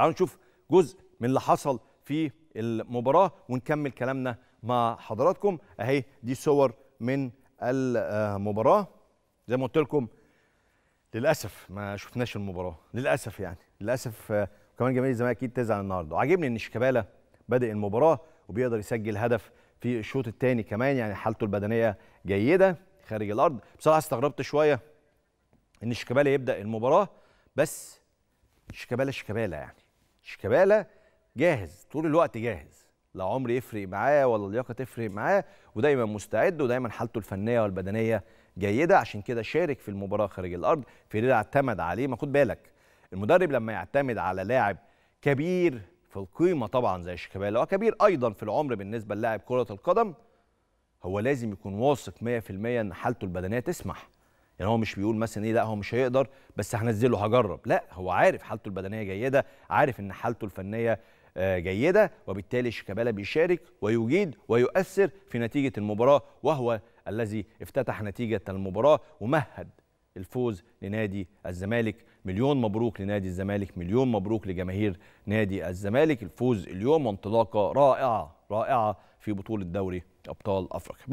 تعالوا نشوف جزء من اللي حصل في المباراه ونكمل كلامنا مع حضراتكم اهي دي صور من المباراه زي ما قلت لكم للاسف ما شفناش المباراه للاسف يعني للاسف آه، وكمان جماهير الزمالك اكيد تزعل النهارده وعاجبني ان شيكابالا بادئ المباراه وبيقدر يسجل هدف في الشوط الثاني كمان يعني حالته البدنيه جيده خارج الارض بصراحه استغربت شويه ان شيكابالا يبدا المباراه بس شيكابالا شيكابالا يعني شيكابالا جاهز طول الوقت جاهز لا عمر يفرق معاه ولا اللياقه تفرق معاه ودايما مستعد ودايما حالته الفنيه والبدنيه جيده عشان كده شارك في المباراه خارج الارض فيريرا اعتمد عليه ما خد بالك المدرب لما يعتمد على لاعب كبير في القيمه طبعا زي شيكابالا وكبير ايضا في العمر بالنسبه للاعب كره القدم هو لازم يكون واثق 100% ان حالته البدنيه تسمح يعني هو مش بيقول مثلا ايه لا هو مش هيقدر بس هنزله هجرب لا هو عارف حالته البدنيه جيده عارف ان حالته الفنيه آه، جيده وبالتالي شيكابالا بيشارك ويجيد ويؤثر في نتيجه المباراه وهو الذي افتتح نتيجه المباراه ومهد الفوز لنادي الزمالك مليون مبروك لنادي الزمالك مليون مبروك لجماهير نادي الزمالك الفوز اليوم وانطلاقه رائعه رائعه في بطوله دوري ابطال افريقيا